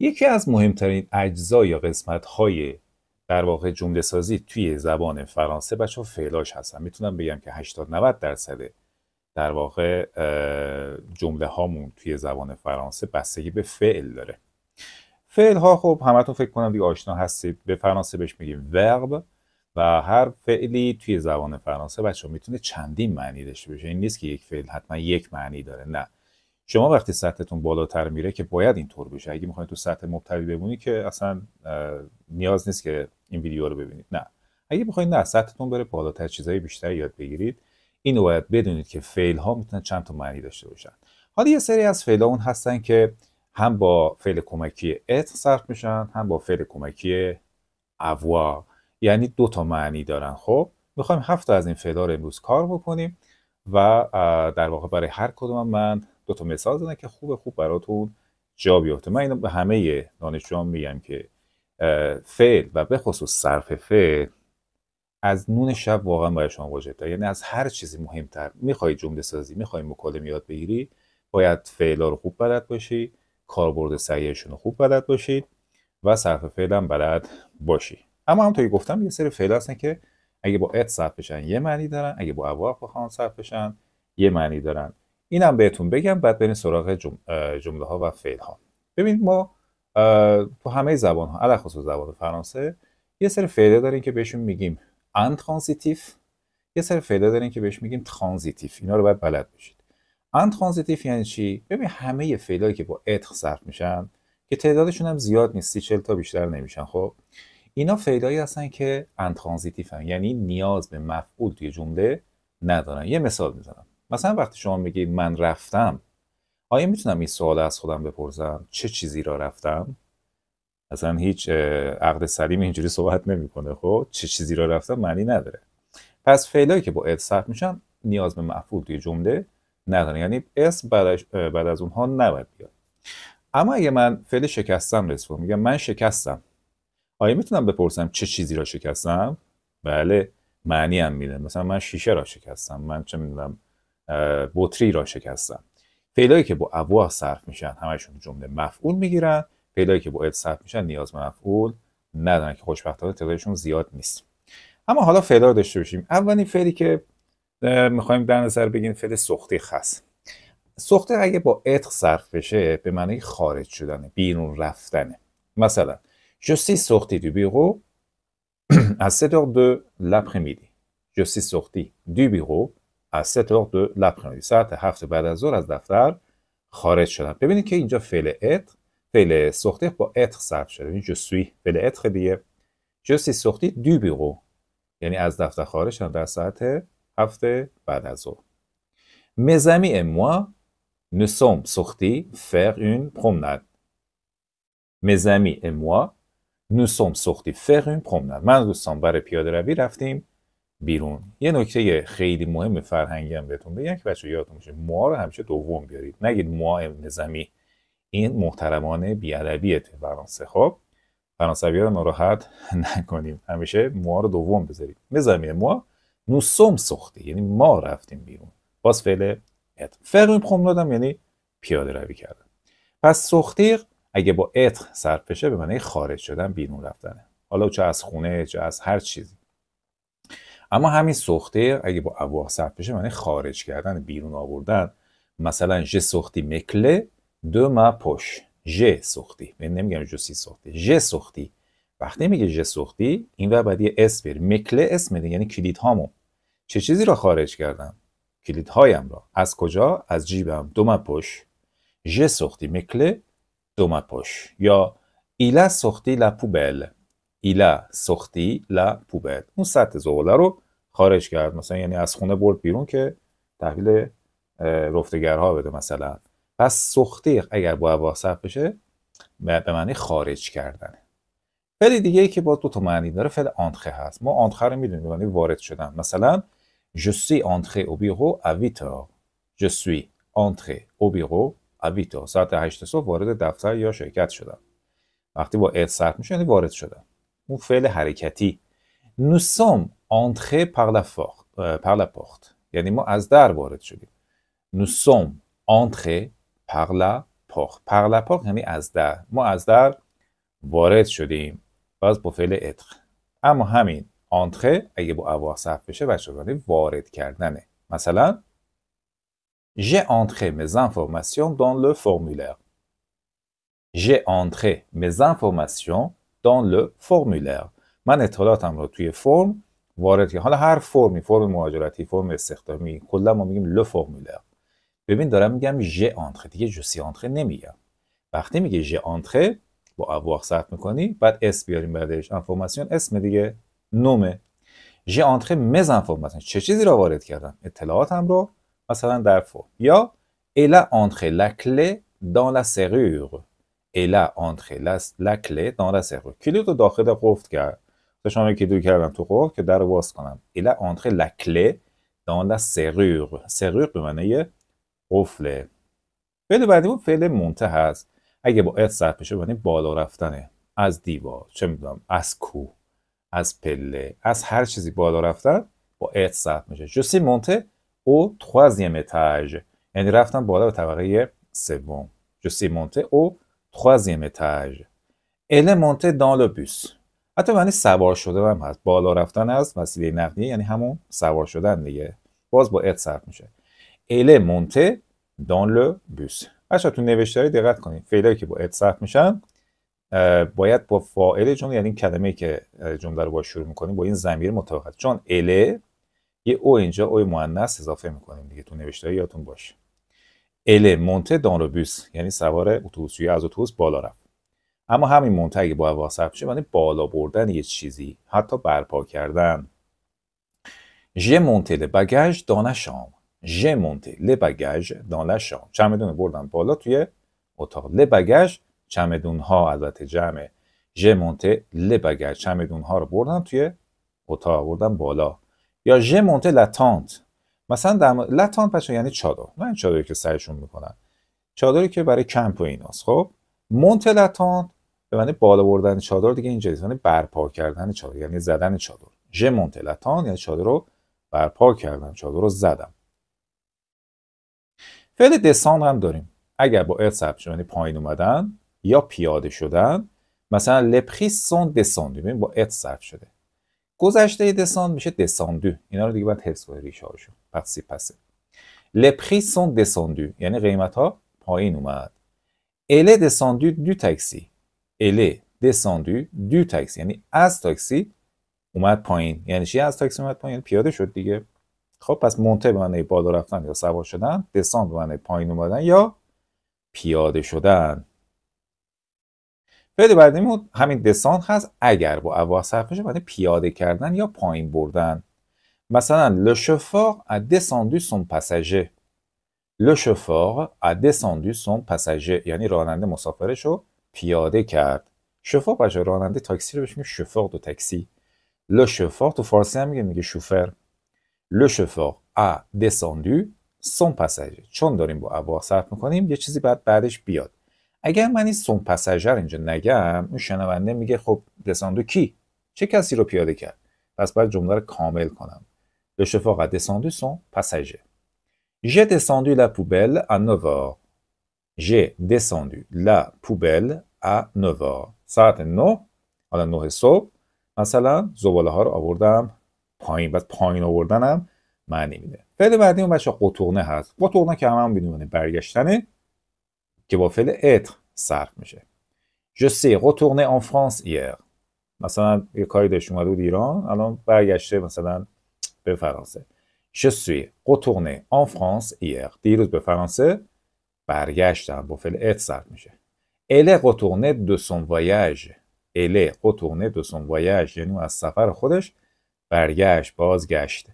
یکی از مهمترین اجزا یا قسمت های در واقع جمله سازی توی زبان فرانسه بچه فعلاش هستن میتونم بگم که 80 90 درصد در واقع جمله هامون توی زبان فرانسه بستگی به فعل داره فعل ها خب همتون فکر کنم دیگه آشنا هستید به فرانسه بهش میگیم ورب و هر فعلی توی زبان فرانسه بچه میتونه چندین معنی داشته باشه این نیست که یک فعل حتما یک معنی داره نه شما وقتی سطحتون بالاتر میره که باید اینطور بشه اگه میخواید تو سطح مبتدی بمونی که اصلا نیاز نیست که این ویدیو رو ببینید نه اگه میخواین نه سطحتون بره بالاتر چیزای بیشتری یاد بگیرید اینو باید بدونید که فعل ها میتونن چند تا معنی داشته باشن حالا یه سری از فعل ها اون هستن که هم با فعل کمکی ات صرف میشن هم با فعل کمکی اووا یعنی دو تا معنی دارن خب میخوایم هفت از این فعل رو امروز کار بکنیم و در واقع برای هر کدوم من دو تا مثال زدن که خوب خوب براتون جا بیفته من اینو به همه دانشجوام میگم که فعل و به خصوص صرف فعل از نون شب واقعا برای شما واجب داره یعنی از هر چیزی مهمتر میخوای جمله سازی میخوای مکالمه یاد بگیری باید فعلا رو خوب بلد باشی کاربرد سعیشون رو خوب بلد باشی و صرف فعل هم بلد باشی اما همونطور که گفتم یه سری فعل هستن که اگه با ات صرف بشن یه معنی دارن اگه با ابواب بخوان صرف بشن یه معنی دارن اینم بهتون بگم بعد بریم سراغ جمله ها و فعل ها ببینید ما تو همه زبان ها خصوص زبان فرانسه یه سری فعله داریم که بهشون میگیم ان یه سری فعله داریم که بهش میگیم ترانزیتیف اینا رو باید بلد بشید ان یعنی چی ببین همه فعلایی که با اتخ صرف میشن که تعدادشون هم زیاد نیست 30 تا بیشتر نمیشن خب اینا فعلایی هستن که ان یعنی نیاز به مفعول توی جمله ندارن یه مثال میزنم مثلا وقتی شما میگید من رفتم آیا میتونم این سوال از خودم بپرسم چه چیزی را رفتم اصلا هیچ عقد سلیم اینجوری صحبت نمیکنه خب چه چیزی را رفتم معنی نداره پس فعلایی که با ال میشن نیاز به مفعول توی جمله نداره یعنی اسم بعد از اونها نباید بیاد اما اگه من فعل شکستم رسو میگم من شکستم آیا میتونم بپرسم چه چیزی را شکستم بله معنی هم میده مثلا من شیشه را شکستم من چه میدونم بطری را شکستم فعلایی که با اوا صرف میشن همشون جمله مفعول میگیرن فعلایی که با اد صرف میشن نیاز به مفعول ندارن که خوشبختانه تعدادشون زیاد نیست اما حالا فعلا داشته باشیم اولین فعلی که میخوایم در نظر بگیریم فعل سختی خاص سخته اگه با اتق صرف بشه به معنی خارج شدن، بیرون رفتنه مثلا جسی سختی دو از از à دو لبخ de l'après-midi. دو از سه وقت دو لب ساعت هفت بعد از ظهر از دفتر خارج شدم ببینید که اینجا فعل ات فعل سخته با ات صرف شده این یعنی سوی فعل ات دیگه جسی سختی دو بیغو یعنی از دفتر خارج شدم در ساعت هفت بعد از ظهر مزمی ما نسوم سختی فر اون پرومناد مزمی اموا نوسوم سختی فر اون پرومناد من دوستان برای پیاده روی رفتیم بیرون یه نکته خیلی مهم فرهنگی هم بهتون بگم که بچه یادتون باشه ما رو همیشه دوم بیارید نگید ما نظامی این محترمانه بیادبیه فرانسه خب فرانسوی رو ناراحت نکنیم همیشه ما رو دوم بذارید نظامی ما نوسوم سخته یعنی ما رفتیم بیرون باز فعل ات فرم دادم یعنی پیاده روی کردم پس سختی اگه با ات صرف بشه به معنی خارج شدن بیرون رفتنه حالا چه از خونه چه از هر چیزی اما همین سوخته اگه با اواخ صرف بشه معنی خارج کردن بیرون آوردن مثلا ژ سوختی مکله دو ما پش ژ سوختی من یعنی نمیگم سی سوختی ژ سوختی وقتی میگه ژ سوختی این و یه اس مکل مکله اسم میده یعنی کلید هامو چه چیزی را خارج کردم کلید هایم را از کجا از جیبم دو ما پش ژ سوختی مکله دو ما پش یا ایلا سوختی لا پوبل لا سختی لا پوبت اون سطح زغاله رو خارج کرد مثلا یعنی از خونه برد بیرون که تحویل رفتگرها بده مثلا پس سختی اگر با هوا بشه به معنی خارج کردنه فعل دیگه ای که با دو تا معنی داره فعل آنتخه هست ما آنتخه رو میدونیم یعنی وارد شدن مثلا جو suis اوبیغو او بیرو ا 8 جو je آنتره ساعت 8 صبح وارد دفتر یا شرکت شدم وقتی با ا صرف میشه یعنی وارد شدم اون فعل حرکتی نوسوم آنتخه پر لا پخت یعنی ما از در وارد شدیم نوسوم آنتخه پر لا پخت پر یعنی از در ما از در وارد شدیم باز با فعل اتخ اما همین آنتخه اگه با اواق صرف بشه و وارد کردنه مثلا جه آنتخه مز فرمسیون دان لو فرمولر جه آنتخه مزن فرمسیون dans le من اطلاعاتم رو توی فرم وارد حالا هر فرمی فرم مهاجرتی فرم استخدامی کلا ما میگیم لو فرمولر ببین دارم میگم ژ آنتر دیگه جوسی آنتر نمیگم وقتی میگه ژ آنتر با ابواق ثبت میکنی بعد اس بیاریم بعدش انفورماسیون اسم دیگه نومه ژ آنتر مز انفورماسیون چه چیزی رو وارد کردم اطلاعاتم رو مثلا در فرم یا الا آنتر لا کله دان لا سرور الا آنتخه لکله la, clé dans کلید رو داخل قفت کرد شما کلید کردم تو قفل که در باز کنم الا آنتخه لکله la clé سرور la serrure serrure به معنی قفله فعل بود فعل منته هست اگه با ات صرف بشه بانی بالا رفتنه از دیوار چه میدونم از کو از پله از هر چیزی بالا رفتن با ات صرف میشه جسی مونته او troisième تاج یعنی رفتن بالا به طبقه سوم جوسی مونته او Troisième étage. Elle est montée dans le bus. حتی معنی سوار شده هم هست بالا رفتن است وسیله نقلیه یعنی همون سوار شدن دیگه باز با ات صرف میشه elle مونته dans le bus بچا تو نوشتاری دقت کنید فعلایی که با ات صرف میشن باید با فاعل جمله یعنی کلمه که جمله رو با شروع میکنیم با این ضمیر مطابقت چون ال یه او اینجا او مؤنث اضافه میکنیم دیگه تو نوشتاری یادتون باشه ال مونته دانوبوس یعنی سوار یا از اتوبوس بالا رفت اما همین مونته اگه با واسب ثبت یعنی بالا بردن یه چیزی حتی برپا کردن ژ مونته ل بگژ دان شام ژ مونته ل بگژ دان شام چمدون بردم بالا توی اتاق ل بگژ چمدون ها البته جمع ژ مونته ل بگژ چمدون ها رو بردن توی اتاق بردم بالا یا ژ مونته لاتانت مثلا در م... لتان یعنی چادر نه این چادری که سرشون میکنن چادری که برای کمپ و ایناست خب مونت لتان به معنی بالا بردن چادر دیگه اینجا یعنی برپا کردن چادر یعنی زدن چادر ژ مونت لتان یعنی چادر رو برپا کردم چادر رو زدم فعل دسان هم داریم اگر با ار ثبت یعنی پایین اومدن یا پیاده شدن مثلا لپخیس سون ببین با ات صرف شده گذشته دساند میشه دساندو اینا رو دیگه باید حفظ کنید ریشه هاشون پسی پسه لپخی سون دساندو یعنی قیمت ها پایین اومد اله دساندو دو تاکسی اله دساندو دو تاکسی یعنی از تاکسی اومد پایین یعنی چی از تاکسی اومد پایین پیاده شد دیگه خب پس مونته به معنی بالا رفتن یا سوار شدن دساند به معنی پایین اومدن یا پیاده شدن بعد بعدیم همین دسان هست اگر با اوا صرفش بعد پیاده کردن یا پایین بردن مثلا لو شوفور ا descendu son passager لو شوفور ا descendu son passager یعنی راننده مسافرش رو پیاده کرد شوفر بچه راننده تاکسی رو بهش میگه شوفر دو تاکسی لو شوفور تو فارسی هم میگه میگه شوفر لو شوفور ا descendu سون passager چون داریم با اوا صرف میکنیم یه چیزی بعد بعدش بیاد اگر من این سون پسجر اینجا نگم اون شنونده میگه خب دساندو کی چه کسی رو پیاده کرد پس باید جمله رو کامل کنم به شفاقه دساندو سون پسجر جه دساندو لا پوبل ا نوا جه دساندو لا پوبل ا نوا ساعت نو حالا نه صبح مثلا زباله ها رو آوردم پایین بعد پایین آوردنم معنی میده فعل بعدی اون بچه قطعونه هست قطعونه که همون هم, هم برگشتنه که با فعل اتر صرف میشه Je sais retourner en France hier مثلا یه کاری داشت اومده بود ایران الان برگشته مثلا به فرانسه Je suis retourné en France hier دیروز به فرانسه برگشتم با فعل اتر صرف میشه Elle est retournée de son voyage Elle est retournée de یعنی از سفر خودش برگشت بازگشت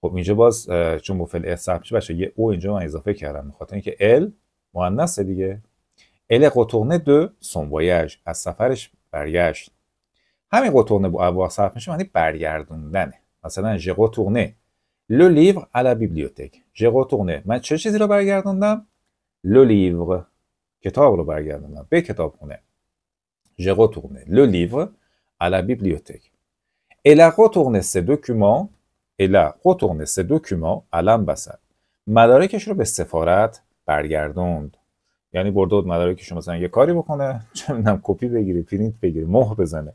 خب اینجا باز چون با فعل اتر صرف میشه بچه یه او اینجا من اضافه کردم میخواد اینکه ال مؤنث دیگه ال قطورنه دو سون وایج از سفرش برگشت همین قطورنه با ابوا صرف میشه معنی برگردوندنه مثلا ژ قطورنه لو لیور الا بیبلیوتک ژ قتونه من چه چیزی رو برگردوندم لو لیور کتاب رو برگردوندم به کتابخونه ژ قطورنه لو لیور الا بیبلیوتک Elle a سه ses documents Elle سه retourné ses documents مدارکش رو به سفارت برگردوند یعنی برده بود که شما مثلا یه کاری بکنه چه میدونم کپی بگیری پرینت بگیری مهر بزنه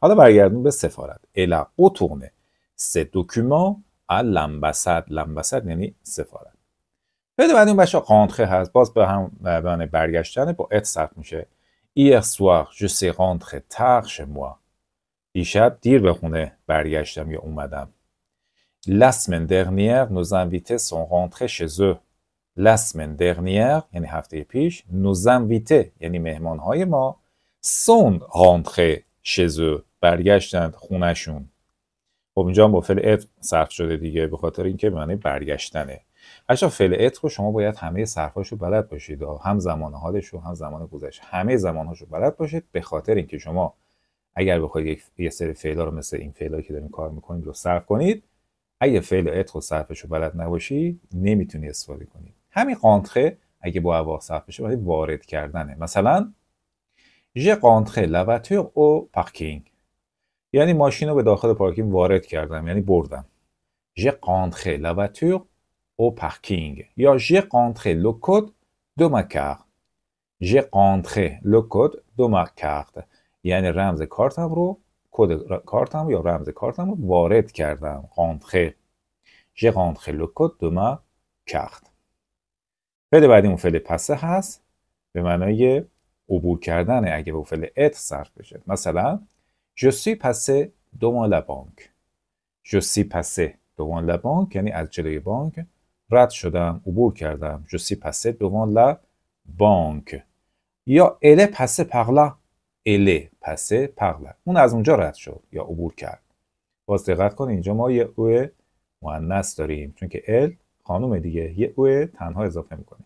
حالا برگردون به سفارت الا اوتونه سه دکومان ا لمبسد لمبسد یعنی سفارت بده بعد این بچه قانتخه هست باز به هم برگشتن با ات صرف میشه ای soir جو قانتخه تخش tard chez دیشب دیر به خونه برگشتم یا اومدم لسمن semaine نو nos invités sont لسمن دغنیر یعنی هفته پیش نوزنویته ویته یعنی مهمانهای ما سون هانخه شزو برگشتند خونشون خب اینجا هم با فعل ات صرف شده دیگه به خاطر اینکه معنی برگشتنه بچا فعل ات رو شما باید همه سرخاشو بلد باشید هم زمان حالش رو هم زمان گذشت همه زمانهاشو رو بلد باشید به خاطر اینکه شما اگر بخواید یه سری فعلا رو مثل این فعلا که داریم کار میکنیم رو صرف کنید اگه فعل ات رو صرفش رو بلد نباشی نمیتونی استفاده کنید همین قانتخه اگه با اواق صرف بشه برای وارد کردنه مثلا ژ قانتخه لواتور او پارکینگ یعنی ماشین رو به داخل پارکینگ وارد کردم یعنی بردم ژ قانتخه لواتور او پارکینگ یا ژ قانتخه لکود کد دو مکر ژ قانتخه لوکود کد دو مکر یعنی رمز کارتم رو کد کارتم یا رمز کارتم رو وارد کردم قانتخه جه قانتخه لو کد دو مکر فعل بعدی اون فعل پسه هست به معنای عبور کردن اگه به فعل ات صرف بشه مثلا جسی پسه passé devant بانک banque je suis یعنی از جلوی بانک رد شدم عبور کردم جسی پسه passé devant بانک یا اله پسه پغلا اله پسه پغلا اون از اونجا رد شد یا عبور کرد باز دقت کن اینجا ما یه او مؤنث داریم چون که ال خانم دیگه یه او تنها اضافه میکنه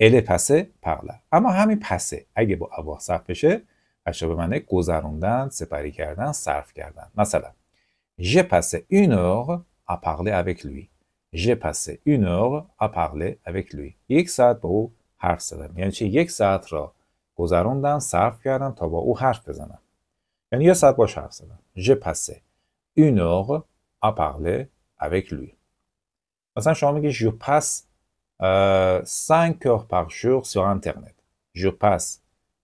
ال پسه پغله اما همین پسه اگه با اوا صرف بشه اشا به معنی گذروندن سپری کردن صرف کردن مثلا ژ پسه une heure à parler avec lui ژ پسه une heure à parler avec lui یک ساعت با او حرف زدم یعنی چه یک ساعت را گذروندن صرف کردن تا با او حرف بزنم یعنی یه ساعت باش حرف زدم ژ پسه une heure à parler avec lui مثلا شما میگی je passe 5 heures par jour sur internet je passe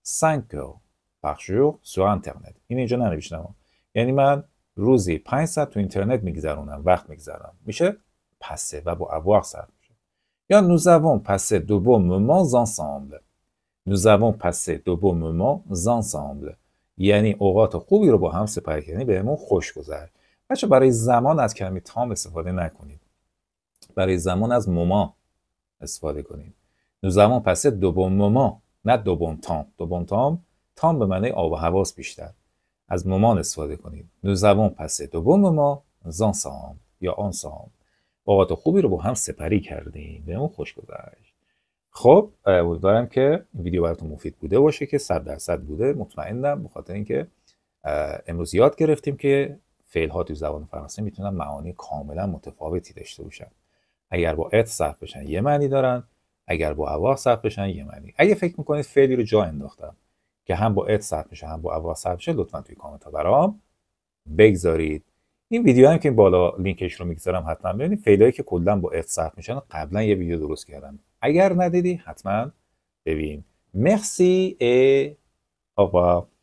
5 heures par jour sur internet این اینجا ننوشتم یعنی من روزی 5 ساعت تو اینترنت میگذرونم وقت میگذرونم میشه پسه و با avoir صرف میشه یا nous avons passé de moments ensemble nous avons passé de moments ensemble یعنی اوقات خوبی رو با هم سپری کردیم بهمون خوش گذشت بچه برای زمان از کلمه تام استفاده نکنید برای زمان از مما استفاده کنیم نو زمان پس دوم موما نه دوم تام دوم تام تام به معنی آب و هواس بیشتر از ممان استفاده کنیم نو زمان پس دوم ما زان یا آن سام اوقات خوبی رو با هم سپری کردیم به اون خوش گذشت خب امیدوارم که ویدیو براتون مفید بوده باشه که 100 درصد بوده مطمئنم بخاطر اینکه امروز یاد گرفتیم که فعل ها تو زبان فرانسه میتونن معانی کاملا متفاوتی داشته باشن اگر با ات صرف بشن یه معنی دارن اگر با اوا صرف بشن یه معنی اگه فکر میکنید فعلی رو جا انداختم که هم با ات صرف میشه هم با اوا صرف میشه لطفا توی کامنت ها برام بگذارید این ویدیو هم که این بالا لینکش رو میگذارم حتما ببینید فعلایی که کلا با ات صرف میشن قبلا یه ویدیو درست کردم اگر ندیدی حتما ببین مرسی ای